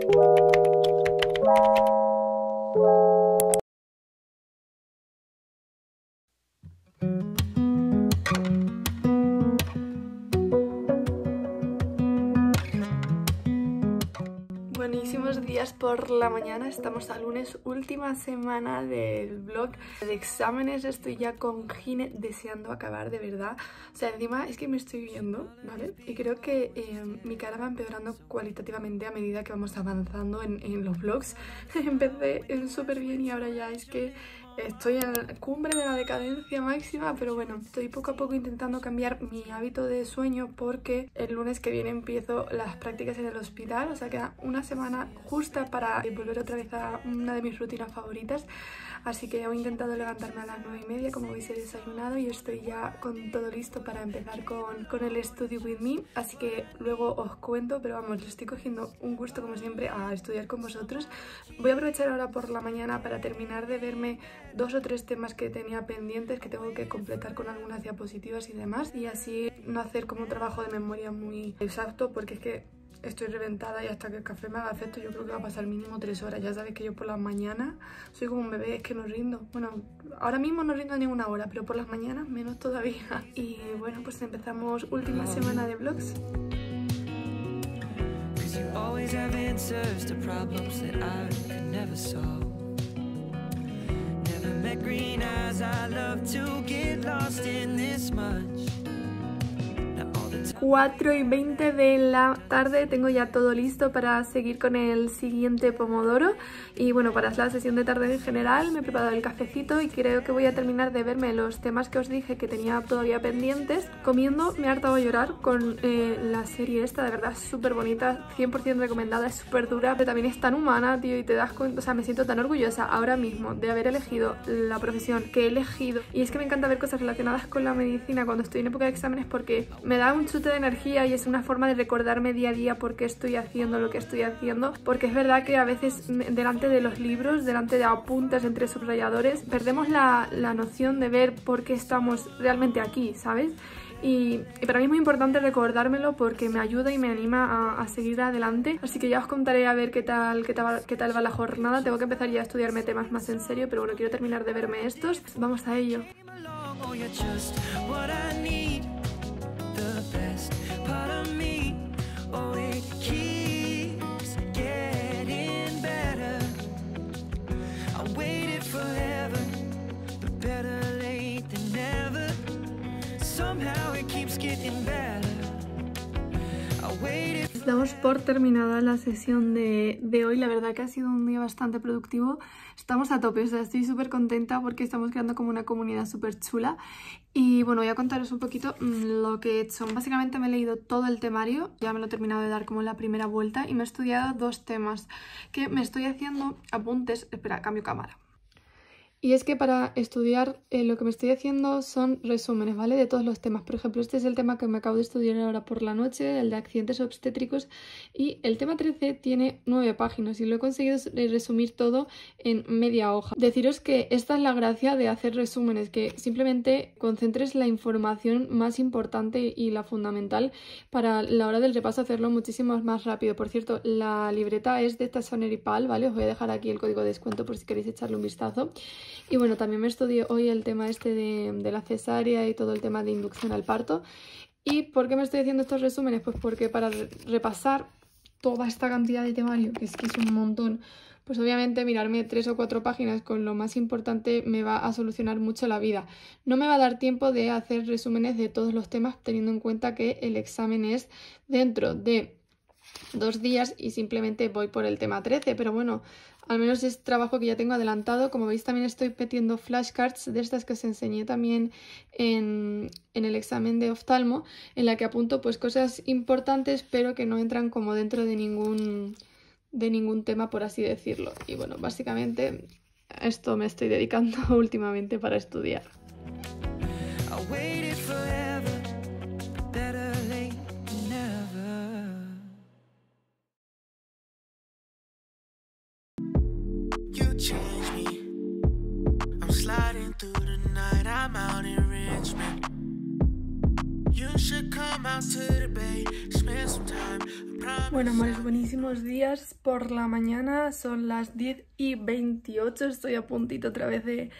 Thank you. por la mañana, estamos a lunes, última semana del blog de exámenes, estoy ya con Gine deseando acabar de verdad, o sea, encima es que me estoy viendo, ¿vale? Y creo que eh, mi cara va empeorando cualitativamente a medida que vamos avanzando en, en los vlogs, empecé eh, súper bien y ahora ya es que estoy en la cumbre de la decadencia máxima, pero bueno, estoy poco a poco intentando cambiar mi hábito de sueño porque el lunes que viene empiezo las prácticas en el hospital, o sea, queda una semana justa para volver otra vez a una de mis rutinas favoritas. Así que he intentado levantarme a las 9 y media, como veis he desayunado y estoy ya con todo listo para empezar con, el estudio With Me. Así que luego os cuento, pero vamos, lo estoy cogiendo un gusto como siempre a estudiar con vosotros. Voy a aprovechar ahora por la mañana para terminar de verme dos o tres temas que tenía pendientes que tengo que completar con algunas diapositivas y demás y así no hacer como un trabajo de memoria muy exacto porque es que estoy reventada y hasta que el café me haga efecto yo creo que va a pasar mínimo tres horas. Ya sabéis que yo por las mañanas soy como un bebé, es que no rindo. Bueno, ahora mismo no rindo ni una hora, pero por las mañanas menos todavía. Y bueno, pues empezamos última semana de vlogs. green eyes I love to get lost in this much 4 y 20 de la tarde tengo ya todo listo para seguir con el siguiente pomodoro y bueno, para la sesión de tarde en general me he preparado el cafecito y creo que voy a terminar de verme los temas que os dije que tenía todavía pendientes. Comiendo me he hartado a llorar con eh, la serie esta, de verdad súper bonita, 100% recomendada, es súper dura, pero también es tan humana, tío, y te das cuenta, o sea, me siento tan orgullosa ahora mismo de haber elegido la profesión que he elegido y es que me encanta ver cosas relacionadas con la medicina cuando estoy en época de exámenes porque me da un chute de energía y es una forma de recordarme día a día por qué estoy haciendo lo que estoy haciendo, porque es verdad que a veces mm, delante de los libros, delante de apuntes entre subrayadores, perdemos la, la noción de ver por qué estamos realmente aquí, ¿sabes? Y, para mí es muy importante recordármelo porque me ayuda y me anima a, a, seguir adelante. Así que ya os contaré a ver qué tal, qué, tal, qué tal va la jornada. Tengo que empezar ya a estudiarme temas más en serio, pero bueno, quiero terminar de verme estos. Vamos a ello. por terminada la sesión de, hoy. La verdad que ha sido un día bastante productivo. Estamos a tope, o sea, estoy súper contenta porque estamos creando como una comunidad súper chula. Y bueno, voy a contaros un poquito mm, lo que he hecho. Básicamente me he leído todo el temario, ya me lo he terminado de dar como la primera vuelta y me he estudiado dos temas que me estoy haciendo apuntes... Espera, cambio cámara. Y es que para estudiar eh, lo que me estoy haciendo son resúmenes, ¿vale? De todos los temas. Por ejemplo, este es el tema que me acabo de estudiar ahora por la noche, el de accidentes obstétricos. Y el tema 13 tiene nueve páginas y lo he conseguido eh, resumir todo en media hoja. Deciros que esta es la gracia de hacer resúmenes, que simplemente concentres la información más importante y la fundamental para la hora del repaso hacerlo muchísimo más rápido. Por cierto, la libreta es de esta Pal, ¿vale? Os voy a dejar aquí el código de descuento por si queréis echarle un vistazo. Y bueno, también me estudié hoy el tema este de, la cesárea y todo el tema de inducción al parto. ¿Y por qué me estoy haciendo estos resúmenes? Pues porque para repasar toda esta cantidad de temario, que es que es un montón, pues obviamente mirarme tres o cuatro páginas con lo más importante me va a solucionar mucho la vida. No me va a dar tiempo de hacer resúmenes de todos los temas teniendo en cuenta que el examen es dentro de dos días y simplemente voy por el tema 13, pero bueno, al menos es trabajo que ya tengo adelantado. Como veis también estoy metiendo flashcards de estas que os enseñé también en, en, el examen de oftalmo, en la que apunto pues cosas importantes pero que no entran como dentro de ningún, de ningún tema, por así decirlo. Y bueno, básicamente esto me estoy dedicando últimamente para estudiar. Bueno, amores, buenísimos días por la mañana, son las 10 y 28, estoy a puntito otra vez de,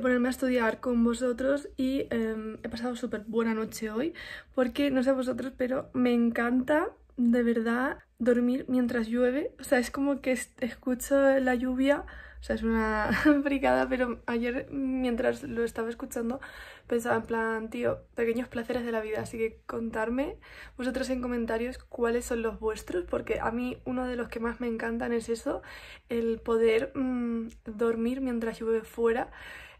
ponerme a estudiar con vosotros y em, he pasado súper buena noche hoy porque, no sé vosotros, pero me encanta de verdad dormir mientras llueve, o sea, es como que escucho la lluvia o sea, es una brigada, pero ayer mientras lo estaba escuchando pensaba en plan, tío, pequeños placeres de la vida. Así que contarme vosotros en comentarios cuáles son los vuestros, porque a mí uno de los que más me encantan es eso, el poder mm, dormir mientras llueve fuera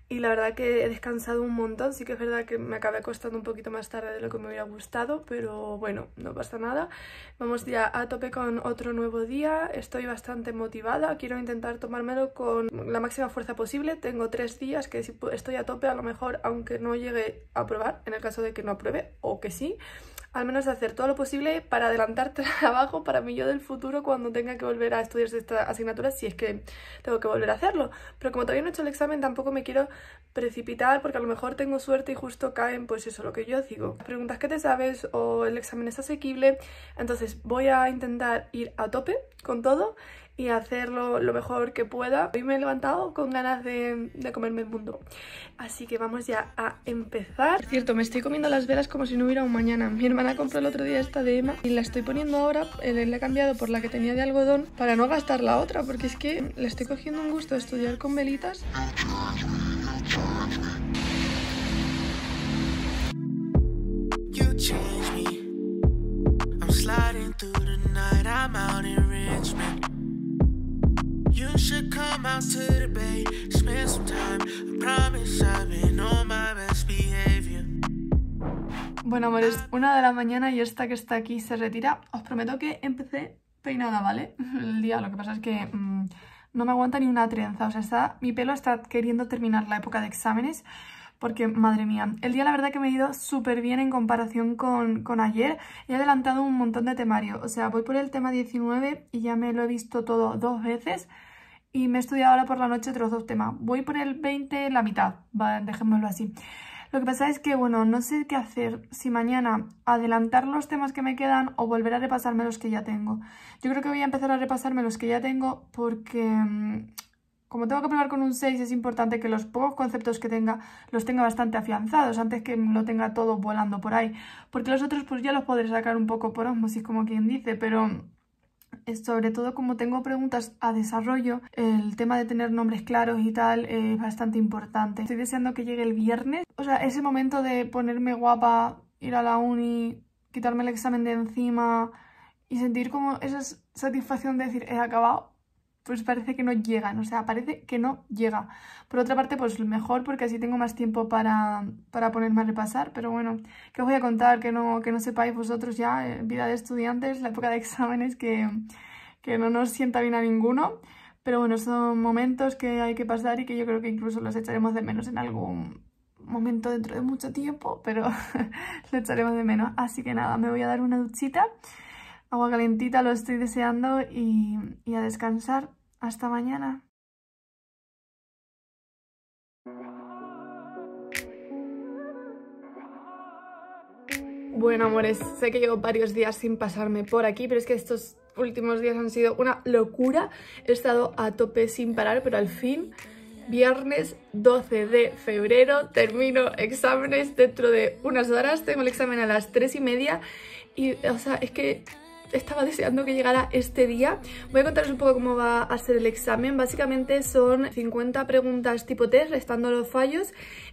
y la verdad que he descansado un montón, sí que es verdad que me acabé acostando un poquito más tarde de lo que me hubiera gustado, pero bueno, no pasa nada. Vamos ya a tope con otro nuevo día, estoy bastante motivada, quiero intentar tomármelo con la máxima fuerza posible, tengo tres días que estoy a tope a lo mejor aunque no llegue a probar, en el caso de que no apruebe o que sí, al menos hacer todo lo posible para adelantar trabajo para mí yo del futuro cuando tenga que volver a estudiar esta asignatura, si es que tengo que volver a hacerlo. Pero como todavía no he hecho el examen, tampoco me quiero precipitar porque a lo mejor tengo suerte y justo caen, pues eso, lo que yo digo. preguntas que te sabes o el examen es asequible, entonces voy a intentar ir a tope con todo y hacerlo lo mejor que pueda. Hoy me he levantado con ganas de, comerme el mundo. Así que vamos ya a empezar. cierto, me estoy comiendo las velas como si no hubiera un mañana. Mi hermana compró el otro día esta de Emma y la estoy poniendo ahora. Eh, la he cambiado por la que tenía de algodón para no gastar la otra porque es que le estoy cogiendo un gusto de estudiar con velitas. Bueno, amores, una de la mañana y esta que está aquí se retira. Os prometo que empecé peinada, ¿vale? El día, lo que pasa es que mm, no me aguanta ni una trenza. O sea, está, mi pelo está queriendo terminar la época de exámenes porque, madre mía, el día la verdad que me he ido súper bien en comparación con, con, ayer. He adelantado un montón de temario, o sea, voy por el tema 19 y ya me lo he visto todo dos veces y me he estudiado ahora por la noche otros dos temas. Voy por el 20, la mitad, vale, dejémoslo así. Lo que pasa es que, bueno, no sé qué hacer, si mañana adelantar los temas que me quedan o volver a repasarme los que ya tengo. Yo creo que voy a empezar a repasarme los que ya tengo porque mm, como tengo que probar con un 6 es importante que los pocos conceptos que tenga los tenga bastante afianzados antes que lo tenga todo volando por ahí. Porque los otros pues ya los podré sacar un poco por osmosis como quien dice, pero eh, sobre todo como tengo preguntas a desarrollo, el tema de tener nombres claros y tal es bastante importante. Estoy deseando que llegue el viernes, o sea, ese momento de ponerme guapa, ir a la uni, quitarme el examen de encima y sentir como esa satisfacción de decir, he acabado, pues parece que no llegan, o sea, parece que no llega. Por otra parte, pues mejor porque así tengo más tiempo para, para ponerme a repasar, pero bueno, que os voy a contar? Que no, que no sepáis vosotros ya, eh, vida de estudiantes, la época de exámenes que, que no nos sienta bien a ninguno, pero bueno, son momentos que hay que pasar y que yo creo que incluso los echaremos de menos en algún momento dentro de mucho tiempo, pero lo echaremos de menos. Así que nada, me voy a dar una duchita Agua calentita, lo estoy deseando y, a descansar. Hasta mañana. Bueno, amores, sé que llevo varios días sin pasarme por aquí, pero es que estos últimos días han sido una locura. He estado a tope sin parar, pero al fin, viernes 12 de febrero, termino exámenes dentro de unas horas. Tengo el examen a las 3 y media y, o sea, es que estaba deseando que llegara este día. Voy a contaros un poco cómo va a ser el examen. Básicamente son 50 preguntas tipo test, restando los fallos,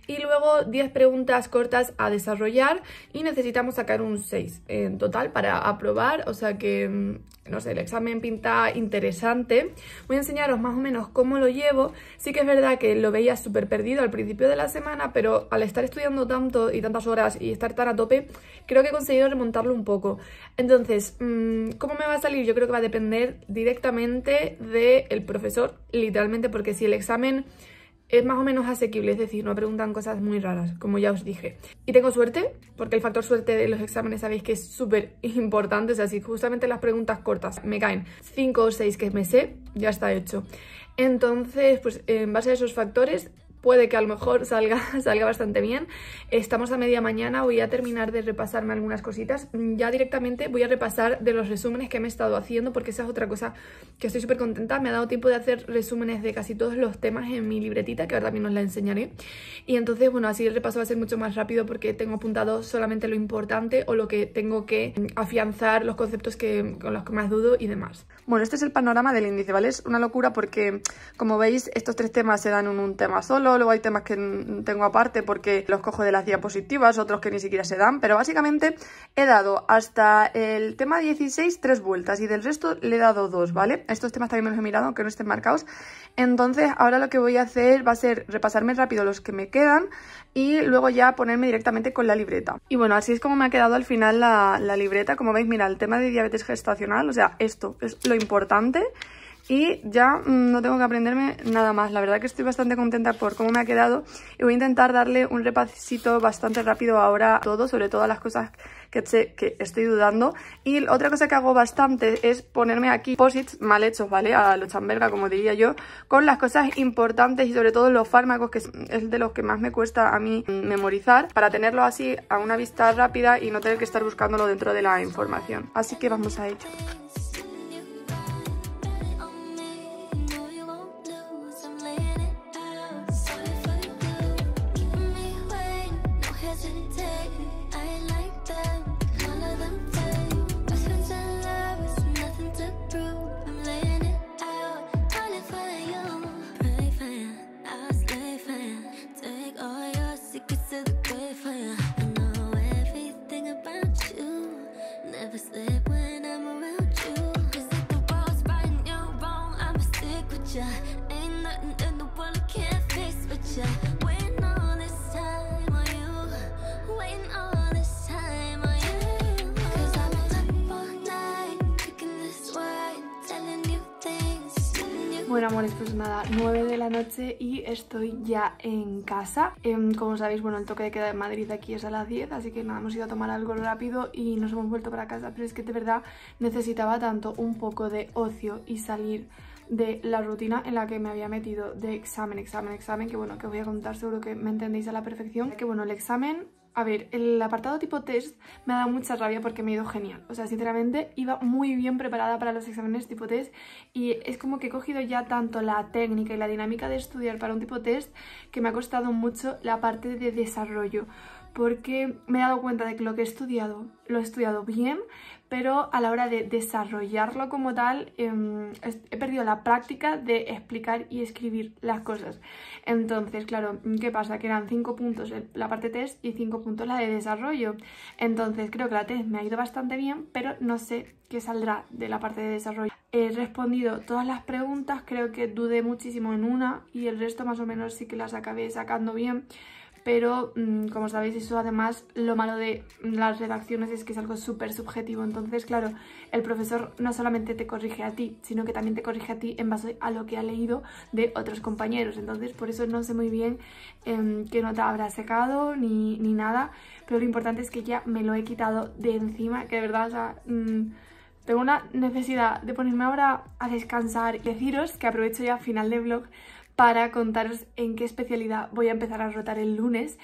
y luego 10 preguntas cortas a desarrollar y necesitamos sacar un 6 en total para aprobar, o sea que mm, no sé, el examen pinta interesante. Voy a enseñaros más o menos cómo lo llevo. Sí que es verdad que lo veía súper perdido al principio de la semana, pero al estar estudiando tanto y tantas horas y estar tan a tope, creo que he conseguido remontarlo un poco. Entonces, mm, ¿cómo me va a salir? Yo creo que va a depender directamente del profesor, literalmente, porque si el examen es más o menos asequible, es decir, no preguntan cosas muy raras, como ya os dije. Y tengo suerte, porque el factor suerte de los exámenes sabéis que es súper importante, o sea, si justamente las preguntas cortas me caen 5 o 6 que me sé, ya está hecho. Entonces, pues en base a esos factores puede que a lo mejor salga, salga bastante bien. Estamos a media mañana, voy a terminar de repasarme algunas cositas. Ya directamente voy a repasar de los resúmenes que me he estado haciendo, porque esa es otra cosa que estoy súper contenta. Me ha dado tiempo de hacer resúmenes de casi todos los temas en mi libretita, que ahora también os la enseñaré. Y entonces, bueno, así el repaso va a ser mucho más rápido porque tengo apuntado solamente lo importante o lo que tengo que afianzar, los conceptos que, con los que más dudo y demás. Bueno, este es el panorama del índice, ¿vale? Es una locura porque, como veis, estos tres temas se dan en un tema solo, luego hay temas que tengo aparte porque los cojo de las diapositivas, otros que ni siquiera se dan, pero básicamente he dado hasta el tema 16 tres vueltas y del resto le he dado dos, ¿vale? Estos temas también me los he mirado, aunque no estén marcados. Entonces, ahora lo que voy a hacer va a ser repasarme rápido los que me quedan y luego ya ponerme directamente con la libreta. Y bueno, así es como me ha quedado al final la, la libreta. Como veis, mira, el tema de diabetes gestacional, o sea, esto es lo importante y ya mm, no tengo que aprenderme nada más. La verdad que estoy bastante contenta por cómo me ha quedado y voy a intentar darle un repasito bastante rápido ahora a todo, sobre todas las cosas que, que estoy dudando. Y otra cosa que hago bastante es ponerme aquí posits mal hechos, ¿vale? A los chamberga, como diría yo, con las cosas importantes y sobre todo los fármacos, que es de los que más me cuesta a mí memorizar, para tenerlo así a una vista rápida y no tener que estar buscándolo dentro de la información. Así que vamos a ello. Bueno amores, pues nada, 9 de la noche y estoy ya en casa em, Como sabéis, bueno, el toque de queda de Madrid aquí es a las 10 Así que nada, hemos ido a tomar algo rápido y nos hemos vuelto para casa Pero es que de verdad necesitaba tanto un poco de ocio y salir de la rutina en la que me había metido de examen, examen, examen, que bueno, que voy a contar seguro que me entendéis a la perfección, que bueno, el examen a ver, el apartado tipo test me ha dado mucha rabia porque me ha ido genial. O sea, sinceramente, iba muy bien preparada para los exámenes tipo test y es como que he cogido ya tanto la técnica y la dinámica de estudiar para un tipo test que me ha costado mucho la parte de desarrollo porque me he dado cuenta de que lo que he estudiado lo he estudiado bien, pero a la hora de desarrollarlo como tal em, he perdido la práctica de explicar y escribir las cosas. Entonces, claro, ¿qué pasa? Que eran cinco puntos la parte test y cinco puntos la de desarrollo. Entonces, creo que la test me ha ido bastante bien, pero no sé qué saldrá de la parte de desarrollo. He respondido todas las preguntas, creo que dudé muchísimo en una y el resto más o menos sí que las acabé sacando bien pero mm, como sabéis eso además lo malo de las redacciones es que es algo súper subjetivo, entonces claro, el profesor no solamente te corrige a ti, sino que también te corrige a ti en base a lo que ha leído de otros compañeros, entonces por eso no sé muy bien em, qué nota habrá secado ni, nada, pero lo importante es que ya me lo he quitado de encima, que de verdad, o sea... Mm, tengo una necesidad de ponerme ahora a descansar y deciros que aprovecho ya final de vlog para contaros en qué especialidad voy a empezar a rotar el lunes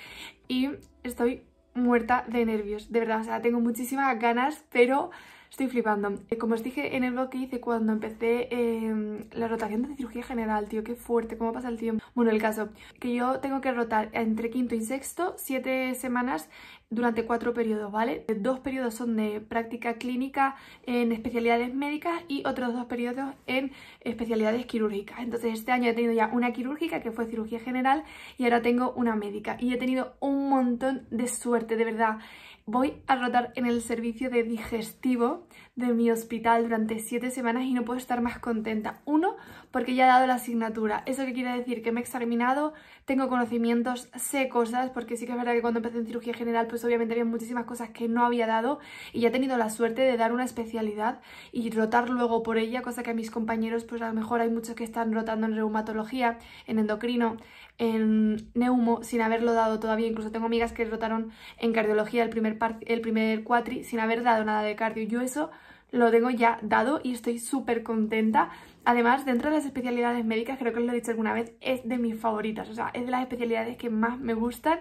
y estoy muerta de nervios, de verdad, o sea, tengo muchísimas ganas, pero estoy flipando. Eh, como os dije en el blog que hice cuando empecé em, la rotación de cirugía general, tío, qué fuerte, cómo pasa el tiempo. Bueno, el caso, que yo tengo que rotar entre quinto y sexto, siete semanas durante cuatro periodos, ¿vale? Dos periodos son de práctica clínica en especialidades médicas y otros dos periodos en especialidades quirúrgicas. Entonces este año he tenido ya una quirúrgica que fue cirugía general y ahora tengo una médica y he tenido un montón de suerte, de verdad voy a rotar en el servicio de digestivo de mi hospital durante 7 semanas y no puedo estar más contenta. Uno, porque ya he dado la asignatura. ¿Eso qué quiere decir? Que me he examinado, tengo conocimientos, sé cosas, porque sí que es verdad que cuando empecé en cirugía general, pues obviamente había muchísimas cosas que no había dado y ya he tenido la suerte de dar una especialidad y rotar luego por ella, cosa que a mis compañeros, pues a lo mejor hay muchos que están rotando en reumatología, en endocrino, en neumo, sin haberlo dado todavía. Incluso tengo amigas que rotaron en cardiología el primer el primer cuatri sin haber dado nada de cardio. Yo eso lo tengo ya dado y estoy súper contenta. Además, dentro de las especialidades médicas, creo que os lo he dicho alguna vez, es de mis favoritas. O sea, es de las especialidades que más me gustan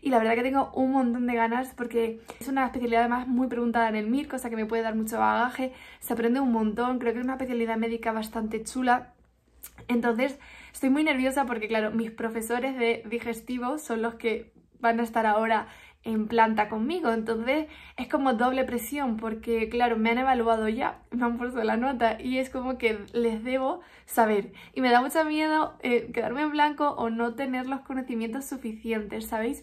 y la verdad que tengo un montón de ganas porque es una especialidad además muy preguntada en el MIR, cosa que me puede dar mucho bagaje. Se aprende un montón, creo que es una especialidad médica bastante chula. Entonces, estoy muy nerviosa porque, claro, mis profesores de digestivo son los que van a estar ahora en planta conmigo. Entonces es como doble presión porque, claro, me han evaluado ya, me han puesto la nota y es como que les debo saber. Y me da mucho miedo eh, quedarme en blanco o no tener los conocimientos suficientes, ¿sabéis?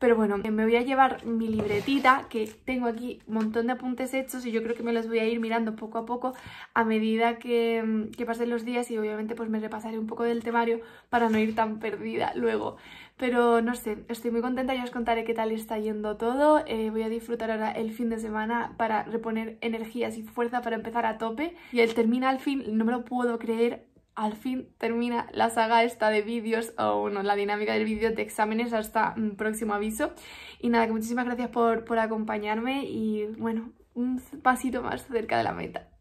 Pero bueno, me voy a llevar mi libretita que tengo aquí un montón de apuntes hechos y yo creo que me los voy a ir mirando poco a poco a medida que, mm, pasen los días y obviamente pues me repasaré un poco del temario para no ir tan perdida luego. Pero no sé, estoy muy contenta, y os contaré qué tal está yendo todo. Eh, voy a disfrutar ahora el fin de semana para reponer energías y fuerza para empezar a tope. Y el terminal al fin, no me lo puedo creer, al fin termina la saga esta de vídeos o bueno, la dinámica del vídeo de exámenes hasta un mm, próximo aviso. Y nada, que muchísimas gracias por, por acompañarme y bueno, un pasito más cerca de la meta.